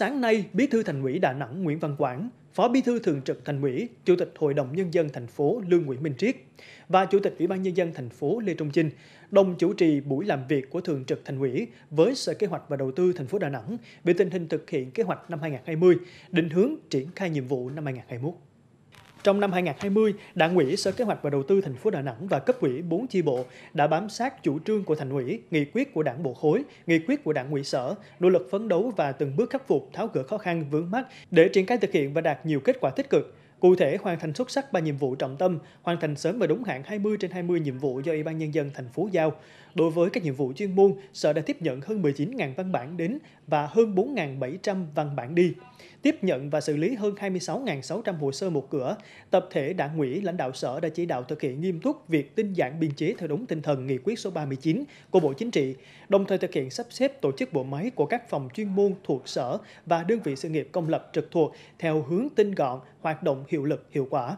Sáng nay, Bí thư Thành ủy Đà Nẵng Nguyễn Văn Quảng, Phó Bí thư Thường trực Thành ủy, Chủ tịch Hội đồng Nhân dân thành phố Lương Nguyễn Minh Triết và Chủ tịch Ủy ban Nhân dân thành phố Lê Trung Chinh đồng chủ trì buổi làm việc của Thường trực Thành ủy với Sở Kế hoạch và Đầu tư thành phố Đà Nẵng về tình hình thực hiện kế hoạch năm 2020, định hướng triển khai nhiệm vụ năm 2021. Trong năm 2020, Đảng ủy Sở Kế hoạch và Đầu tư thành phố Đà Nẵng và cấp ủy 4 chi bộ đã bám sát chủ trương của thành ủy, nghị quyết của Đảng bộ khối, nghị quyết của Đảng ủy sở, nỗ lực phấn đấu và từng bước khắc phục tháo gỡ khó khăn vướng mắt để triển khai thực hiện và đạt nhiều kết quả tích cực. Cụ thể, hoàn thành xuất sắc 3 nhiệm vụ trọng tâm, hoàn thành sớm và đúng hạn 20 trên 20 nhiệm vụ do Ủy ban Nhân dân thành phố giao. Đối với các nhiệm vụ chuyên môn, Sở đã tiếp nhận hơn 19.000 văn bản đến và hơn 4.700 văn bản đi. Tiếp nhận và xử lý hơn 26.600 hồ sơ một cửa, tập thể đảng ủy lãnh đạo Sở đã chỉ đạo thực hiện nghiêm túc việc tinh giản biên chế theo đúng tinh thần nghị quyết số 39 của Bộ Chính trị, đồng thời thực hiện sắp xếp tổ chức bộ máy của các phòng chuyên môn thuộc Sở và đơn vị sự nghiệp công lập trực thuộc theo hướng tinh gọn, hoạt động hiệu lực hiệu quả